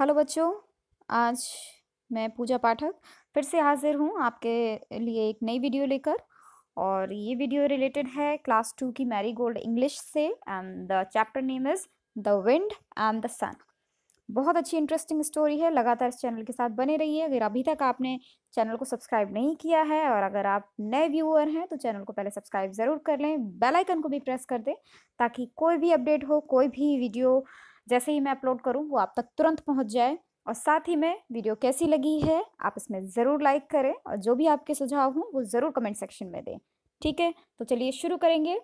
hello बच्चों आज मैं पूजा पाठक फिर से हाजिर हूँ आपके लिए एक नई वीडियो लेकर और ये वीडियो रिलेटेड है क्लास टू की मैरी गोल्ड इंग्लिश से and the chapter name is the wind and the sun बहुत अच्छी इंटरेस्टिंग स्टोरी है लगातार इस चैनल के साथ बने रहिए अगर अभी तक आपने चैनल को सब्सक्राइब नहीं किया है और अगर आप नए व्यूअर हैं तो चैनल को पहले सब्सक्राइब ज़रूर कर लें बेल आइकन को भी प्रेस कर दें ताकि कोई भी अपडेट हो कोई भी वीडियो जैसे ही मैं अपलोड करूँ वो आप तक तुरंत पहुँच जाए और साथ ही में वीडियो कैसी लगी है आप इसमें ज़रूर लाइक करें और जो भी आपके सुझाव हों वो ज़रूर कमेंट सेक्शन में दें ठीक है तो चलिए शुरू करेंगे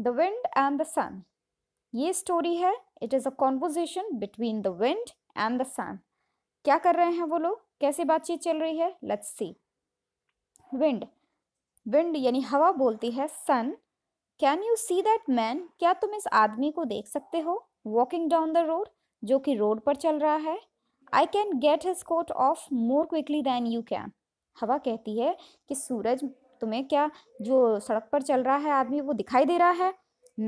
the wind and the sun ये स्टोरी है it is a conversation between the wind and the sun क्या कर रहे हैं वो लोग कैसे बातचीत चल रही है लेट्स सी विंड विंड यानी हवा बोलती है sun can you see that man क्या तुम इस आदमी को देख सकते हो वॉकिंग डाउन द रोड जो कि रोड पर चल रहा है I can get his coat off more quickly than you can हवा कहती है कि सूरज तुम्हें क्या जो सड़क पर चल रहा है आदमी वो दिखाई दे रहा है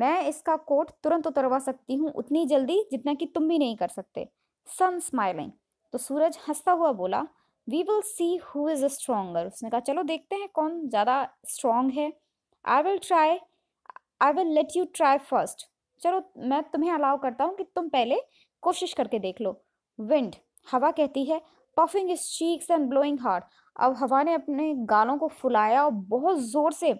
मैं इसका कोट तुरंत उतरवा सकती हूँ उतनी जल्दी जितना कि तुम भी नहीं कर सकते सन स्माइलिंग तो सूरज हंसता हुआ बोला we will see who is stronger उसने कहा चलो देखते हैं कौन ज़्यादा स्ट्रोंग है I will try I will let you try first चलो मैं तुम्हें अलाउ करता हूँ कि तुम पहले कोशिश करके देख लो विंड हवा कहती है puffing his cheeks and blowing hard अब हवा ने अपने गालों को फुलाया और बहुत ज़ोर से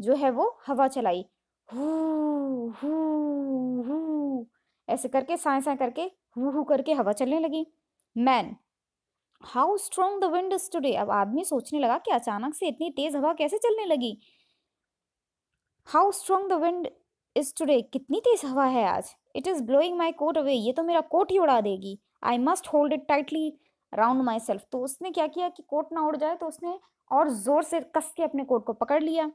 जो है वो हवा चलाई हु ऐसे करके साय साए करके हु हु करके हवा चलने लगी man how strong the wind is today अब आदमी सोचने लगा कि अचानक से इतनी तेज हवा कैसे चलने लगी how strong the wind is today कितनी तेज हवा है आज it is blowing my coat away ये तो मेरा कोट ही उड़ा देगी I must hold it tightly round myself तो उसने क्या किया कि कोट ना उड़ जाए तो उसने और ज़ोर से कस के अपने कोट को पकड़ लिया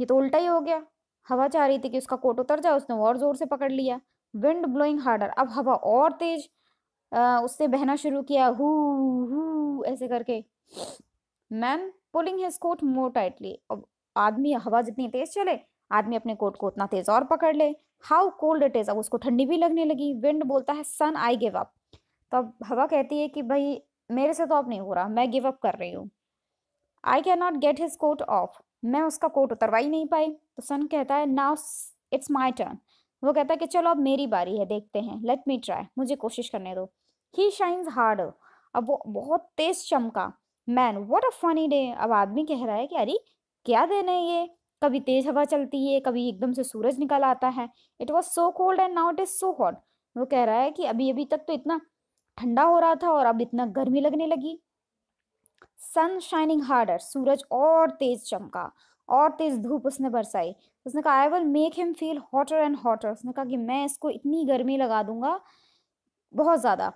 ये तो उल्टा ही हो गया हवा चाह रही थी कि उसका कोट उतर जाए उसने और ज़ोर से पकड़ लिया विंड ब्लोइंग हार्डर अब हवा और तेज उससे बहना शुरू किया हु हु ऐसे करके man pulling his coat more tightly अब आदमी हवा जितनी तेज चले आदमी अपने कोट को उतना तेज और पकड़ ले हाउ कोल्ड इट इज अब उसको ठंडी भी लगने लगी विंड बोलता है सन आई गिव अप तो अब हवा कहती है कि भाई मेरे से तो अब नहीं हो रहा मैं गिव अप कर रही हूँ I can not get his coat off मैं उसका कोट उतरवा ही नहीं पाई तो सन कहता है नाउ इट्स माई टर्न वो कहता है कि चलो अब मेरी बारी है देखते हैं लेट मी ट्राई मुझे कोशिश करने दो ही शाइन्स हार्ड अब वो बहुत तेज चमका man what a funny day अब आदमी कह रहा है कि अरे क्या दिन है ये कभी तेज हवा चलती है कभी एकदम से सूरज निकल आता है it was so cold and now it is so hot वो कह रहा है कि अभी अभी तक तो इतना ठंडा हो रहा था और अब इतना गर्मी लगने लगी सन शाइनिंग हार्डर सूरज और तेज चमका और तेज धूप उसने बरसाई उसने कहा I will make him feel hotter and hotter उसने कहा कि मैं इसको इतनी गर्मी लगा दूंगा बहुत ज़्यादा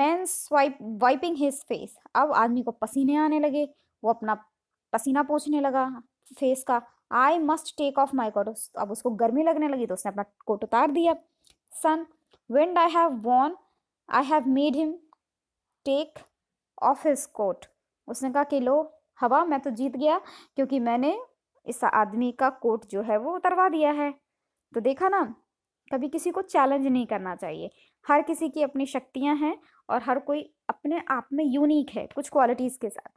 man swipe wiping his face अब आदमी को पसीने आने लगे वो अपना पसीना पोछने लगा फेस का I must take off my coat अब उसको गर्मी लगने लगी तो उसने अपना कोट उतार दिया सन वेंड I have won I have made him take off his coat उसने कहा कि लो हवा मैं तो जीत गया क्योंकि मैंने इस आदमी का कोट जो है वो उतरवा दिया है तो देखा ना कभी किसी को चैलेंज नहीं करना चाहिए हर किसी की अपनी शक्तियां हैं और हर कोई अपने आप में यूनिक है कुछ क्वालिटीज़ के साथ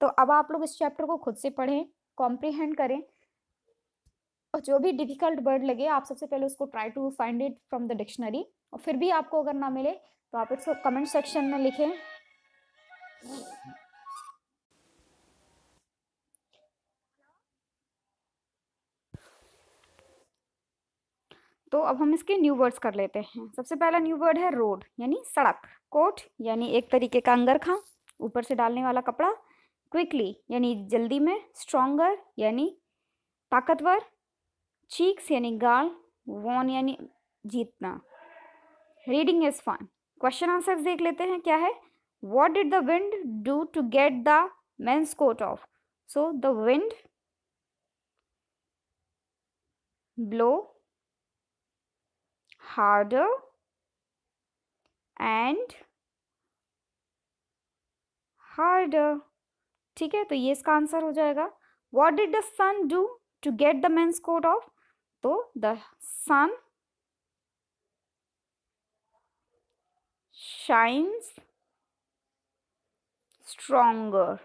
तो अब आप लोग इस चैप्टर को खुद से पढ़ें कॉम्प्रिहेंड करें और जो भी डिफिकल्ट वर्ड लगे आप सबसे पहले उसको try to find it from the dictionary और फिर भी आपको अगर ना मिले तो आप इसको कमेंट सेक्शन में लिखें तो अब हम इसके न्यू वर्ड्स कर लेते हैं सबसे पहला न्यू वर्ड है रोड यानी सड़क कोट यानी एक तरीके का अंगरखा ऊपर से डालने वाला कपड़ा क्विकली यानी जल्दी में स्ट्रोंगर यानी ताकतवर चीक्स यानी गाल वॉन यानी जीतना reading is fine question answer देख लेते हैं क्या है what did the wind do to get the man's coat off so the wind blow harder and harder ठीक है तो ये इसका आंसर हो जाएगा what did the sun do to get the man's coat off तो द सन शाइन्स स्ट्रोंगर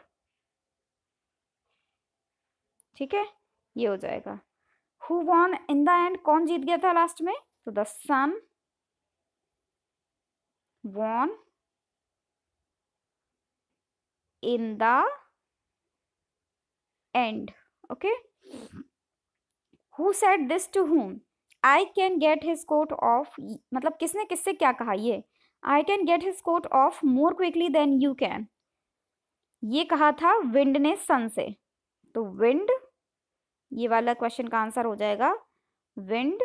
ठीक है ये हो जाएगा who won in the end कौन जीत गया था लास्ट में तो the sun won in the end okay who said this to whom I can get his coat off मतलब किसने किससे क्या कहा ये I can get his coat off more quickly then you can ये कहा था विंड ने सन से तो विंड ये वाला क्वेश्चन का आंसर हो जाएगा wind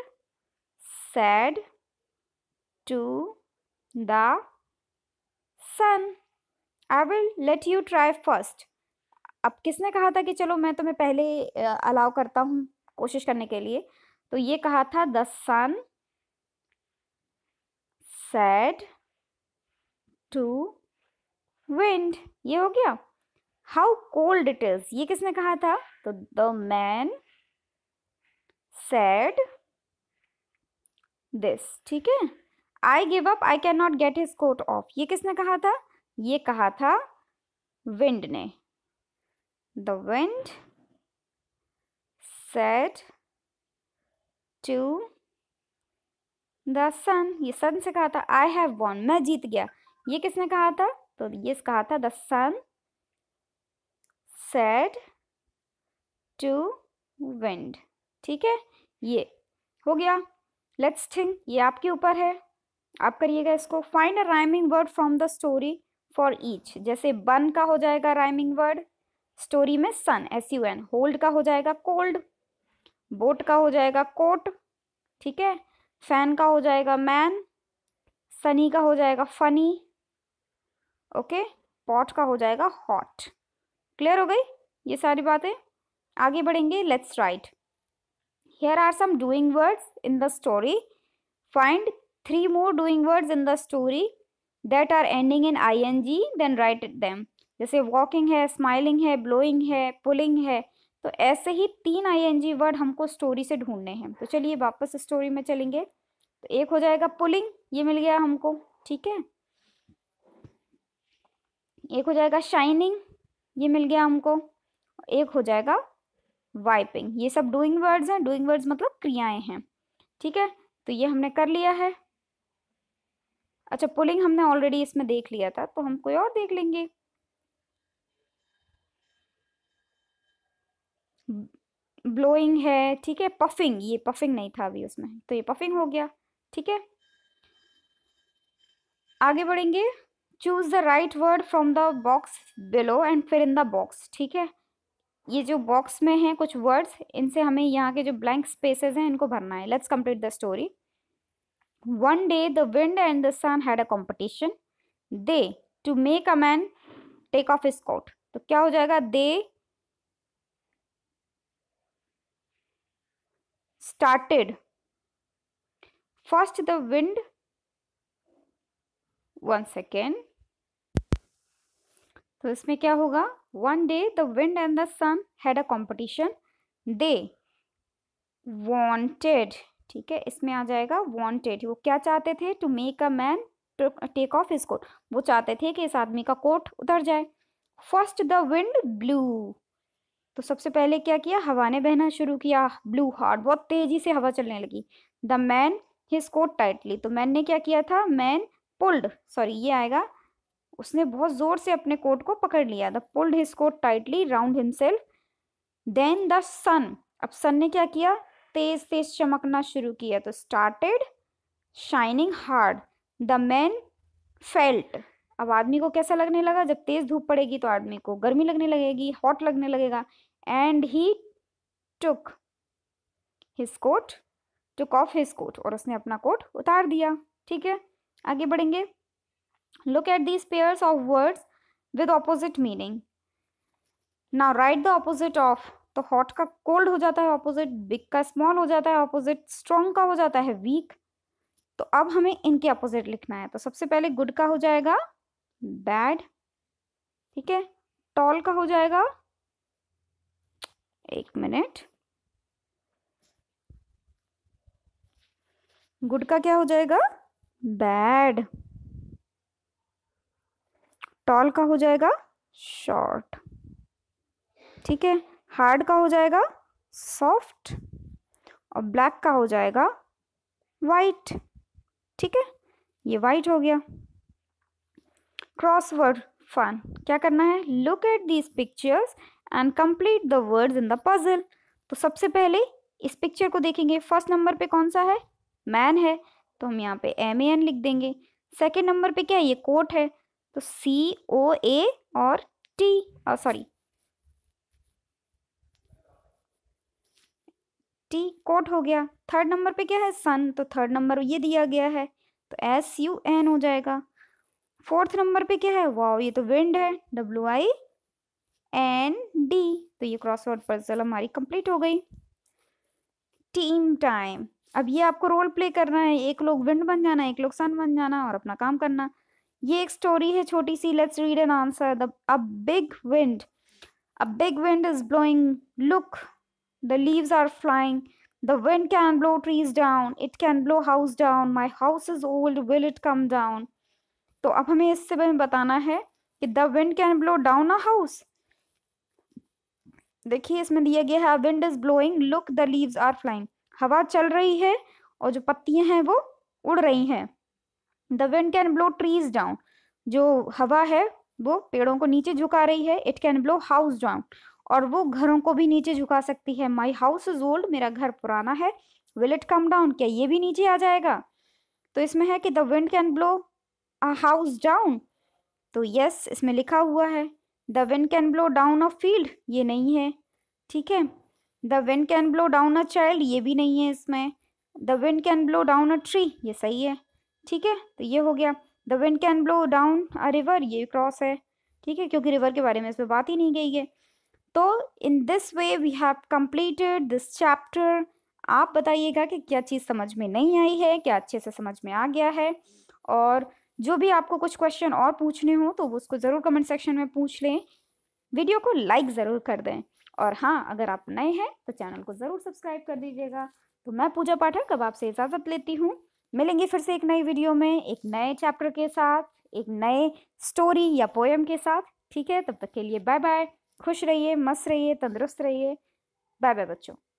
said to the sun I will let you try first अब किसने कहा था कि चलो मैं तुम्हें पहले अलाउ करता हूँ कोशिश करने के लिए तो ये कहा था the sun said to wind ये हो गया हाउ कोल्ड इट इज ये किसने कहा था तो द मैन सेड दिस ठीक है I give up I can not get his coat off ये किसने कहा था ये कहा था विंड ने the wind said to the sun ये सन से कहा था आई हैव वॉन मैं जीत गया ये किसने कहा था तो ये कहा था the sun said to wind ठीक है ये हो गया लेट्स थिंक ये आपके ऊपर है आप करिएगा इसको find a rhyming word from the story for each जैसे बन का हो जाएगा राइमिंग वर्ड स्टोरी में sun S U N hold का हो जाएगा कोल्ड बोट का हो जाएगा कोट ठीक है फैन का हो जाएगा मैन सनी का हो जाएगा फनी ओके पॉट का हो जाएगा हॉट क्लियर हो गई ये सारी बातें आगे बढ़ेंगे let's write here are some doing words in the story find three more doing words in the story that are ending in I N G then write them जैसे वॉकिंग है smiling है ब्लोइंग है pulling है तो ऐसे ही तीन ING word हमको story से ढूंढने हैं तो चलिए वापस स्टोरी में चलेंगे तो एक हो जाएगा पुलिंग ये मिल गया हमको ठीक है एक हो जाएगा शाइनिंग ये मिल गया हमको एक हो जाएगा वाइपिंग ये सब डूइंग वर्ड्स हैं डूइंग वर्ड्स मतलब क्रियाएं हैं ठीक है तो ये हमने कर लिया है अच्छा पुलिंग हमने ऑलरेडी इसमें देख लिया था तो हम कोई और देख लेंगे ब्लोइंग है ठीक है पफिंग ये पफिंग नहीं था अभी उसमें तो ये पफिंग हो गया ठीक है आगे बढ़ेंगे choose the right word from the box below and फिर इन द बॉक्स ठीक है ये जो बॉक्स में हैं कुछ वर्ड्स इनसे हमें यहाँ के जो ब्लैंक स्पेसेस हैं इनको भरना है let's complete the story one day the wind and the sun had a competition they to make a man take off his coat तो क्या हो जाएगा दे started first the wind one second तो इसमें क्या होगा one day the wind and the sun had a competition they wanted ठीक है इसमें आ जाएगा वॉन्टेड वो क्या चाहते थे to make a man take off his coat वो चाहते थे कि इस आदमी का कोट उतर जाए फर्स्ट द विंड ब्लू तो सबसे पहले क्या किया हवा ने बहना शुरू किया ब्लू हार्ट बहुत तेजी से हवा चलने लगी the man his coat tightly तो मैन ने क्या किया था मैन पुल्ड सॉरी ये आएगा उसने बहुत जोर से अपने कोट को पकड़ लिया the pulled his coat tightly round himself then the sun अब सन ने क्या किया तेज तेज चमकना शुरू किया तो started shining hard the man felt अब आदमी को कैसा लगने लगा जब तेज धूप पड़ेगी तो आदमी को गर्मी लगने लगेगी हॉट लगने लगेगा and he took his coat took off his coat और उसने अपना कोट उतार दिया ठीक है आगे बढ़ेंगे look at these pairs of words with opposite meaning now write the opposite of तो हॉट का कोल्ड हो जाता है ऑपोजिट बिग का स्मॉल हो जाता है ऑपोजिट स्ट्रॉन्ग का हो जाता है वीक तो अब हमें इनके अपोजिट लिखना है तो सबसे पहले गुड का हो जाएगा बैड ठीक है टॉल का हो जाएगा एक मिनट गुड का क्या हो जाएगा बैड टॉल का हो जाएगा शॉर्ट ठीक है हार्ड का हो जाएगा सॉफ्ट और ब्लैक का हो जाएगा वाइट ठीक है ये वाइट हो गया क्रॉसवर्ड फन क्या करना है look at these pictures and complete the words in the puzzle तो सबसे पहले इस पिक्चर को देखेंगे फर्स्ट नंबर पे कौन सा है मैन है तो हम यहाँ पे एम ए एन लिख देंगे सेकेंड नंबर पे क्या है ये कोट है तो सी ओ ए और टी सॉरी टी कोट हो गया थर्ड नंबर पे क्या है सन तो थर्ड नंबर ये दिया गया है तो एस यू एन हो जाएगा फोर्थ नंबर पे क्या है वाओ ये तो विंड है डब्ल्यू आई एन डी तो ये क्रॉसवर्ड पजल हमारी कंप्लीट हो गई टीम टाइम अब ये आपको रोल प्ले करना है एक लोग विंड बन जाना एक लोग सन बन जाना और अपना काम करना ये एक स्टोरी है छोटी सी let's read and answer the a big wind a big wind is blowing look the leaves are flying the wind can blow trees down it can blow house down my house is old will it come down तो अब हमें इससे में बताना है कि the wind can blow down a house देखिए इसमें दिया गया है wind is blowing look the leaves are flying हवा चल रही है और जो पत्तियां हैं वो उड़ रही हैं the wind can blow trees down जो हवा है वो पेड़ों को नीचे झुका रही है it can blow house down और वो घरों को भी नीचे झुका सकती है माई हाउस इज ओल्ड मेरा घर पुराना है विल इट कम डाउन क्या ये भी नीचे आ जाएगा तो इसमें है कि the wind can blow a house down तो यस इसमें लिखा हुआ है the wind can blow down a field ये नहीं है ठीक है the wind can blow down a child ये भी नहीं है इसमें the wind can blow down a tree ये सही है ठीक है तो ये हो गया the wind can blow down a river ये क्रॉस है ठीक है क्योंकि रिवर के बारे में इसमें बात ही नहीं गई है तो in this way we have completed this chapter आप बताइएगा कि क्या चीज़ समझ में नहीं आई है क्या अच्छे से समझ में आ गया है और जो भी आपको कुछ क्वेश्चन और पूछने हो तो उसको ज़रूर कमेंट सेक्शन में पूछ लें वीडियो को लाइक ज़रूर कर दें और हाँ अगर आप नए हैं तो चैनल को ज़रूर सब्सक्राइब कर दीजिएगा तो मैं पूजा पाठक अब आपसे इजाज़त लेती हूँ मिलेंगे फिर से एक नई वीडियो में एक नए चैप्टर के साथ एक नए स्टोरी या पोएम के साथ ठीक है तब तक के लिए बाय बाय खुश रहिए मस्त रहिए तंदुरुस्त रहिए बाय बाय बच्चों